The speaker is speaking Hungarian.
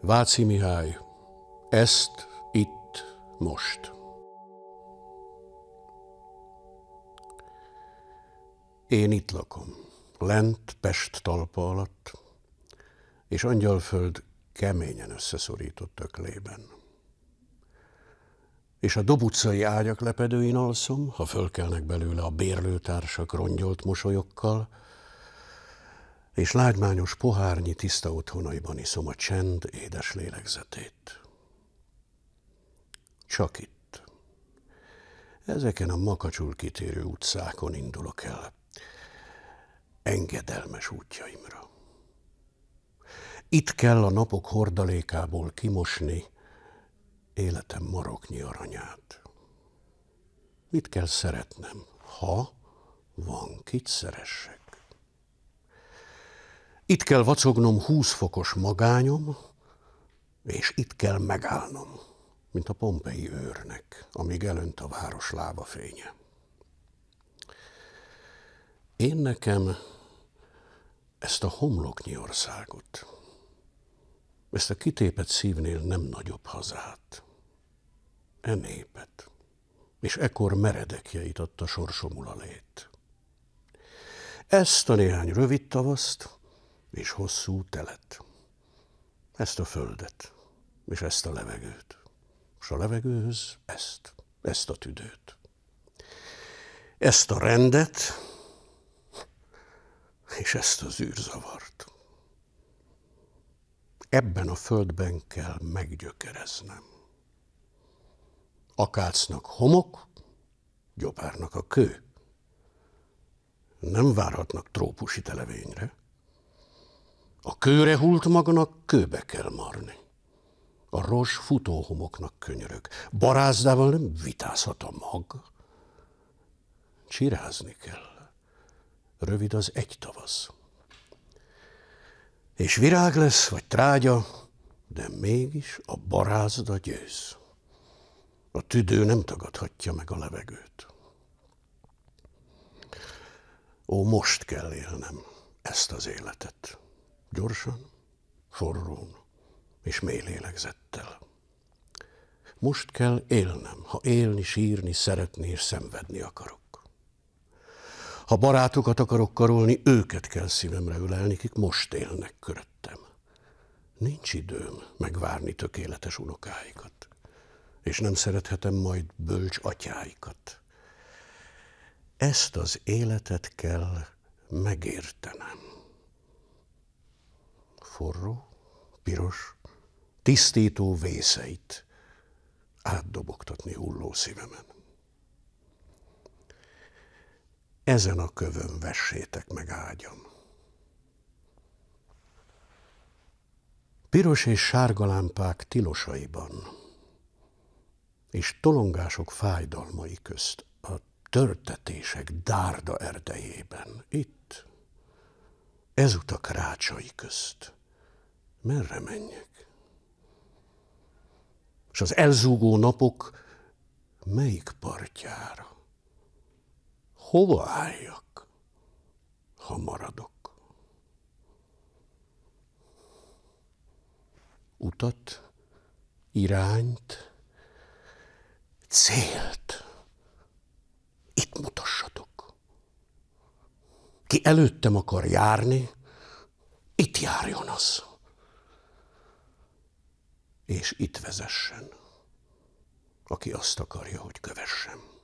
Váci Mihály, ezt itt most. Én itt lakom, lent Pest talpa alatt, és angyalföld keményen összeszorított öklében. És a dobucai ágyak lepedőin alszom, ha fölkelnek belőle a bérlőtársak rongyolt mosolyokkal, és lágymányos pohárnyi tiszta otthonaiban iszom a csend édes lélegzetét. Csak itt. Ezeken a makacsul kitérő utcákon indulok el. Engedelmes útjaimra. Itt kell a napok hordalékából kimosni életem maroknyi aranyát. Mit kell szeretnem, ha van kit szeressek? Itt kell vacognom 20 fokos magányom, és itt kell megállnom, mint a pompei őrnek, amíg elönt a város lába fénye. Én nekem ezt a homloknyi országot, ezt a kitépet szívnél nem nagyobb hazát, e népet, és ekkor meredekjeit adta a lét. Ezt a néhány rövid tavaszt, és hosszú telet. Ezt a földet, és ezt a levegőt, és a levegőhöz ezt, ezt a tüdőt. Ezt a rendet, és ezt az űrzavart. Ebben a földben kell meggyökereznem. Akácnak homok, gyopárnak a kő. Nem várhatnak trópusi televényre, a kőre hult magnak kőbe kell marni. A rozs futóhomoknak könyörög. Barázdával nem vitázhat a mag. Csirázni kell. Rövid az egy tavasz. És virág lesz, vagy trágya, de mégis a barázda győz. A tüdő nem tagadhatja meg a levegőt. Ó, most kell élnem ezt az életet. Gyorsan, forrón és mély lélegzettel. Most kell élnem, ha élni, sírni, szeretni és szenvedni akarok. Ha barátokat akarok karolni, őket kell szívemre ölelni, kik most élnek köröttem. Nincs időm megvárni tökéletes unokáikat, és nem szerethetem majd bölcs atyáikat. Ezt az életet kell megértenem forró, piros, tisztító vészeit átdobogtatni hulló szívemen. Ezen a kövön vessétek meg ágyam. Piros és sárga lámpák tilosaiban, és tolongások fájdalmai közt, a törtetések dárda erdejében, itt, ezutak rácsai közt merre menjek? És az elzúgó napok melyik partjára? Hova álljak, ha maradok? Utat, irányt, célt. Itt mutassatok. Ki előttem akar járni, itt járjon az és itt vezessen, aki azt akarja, hogy kövessem.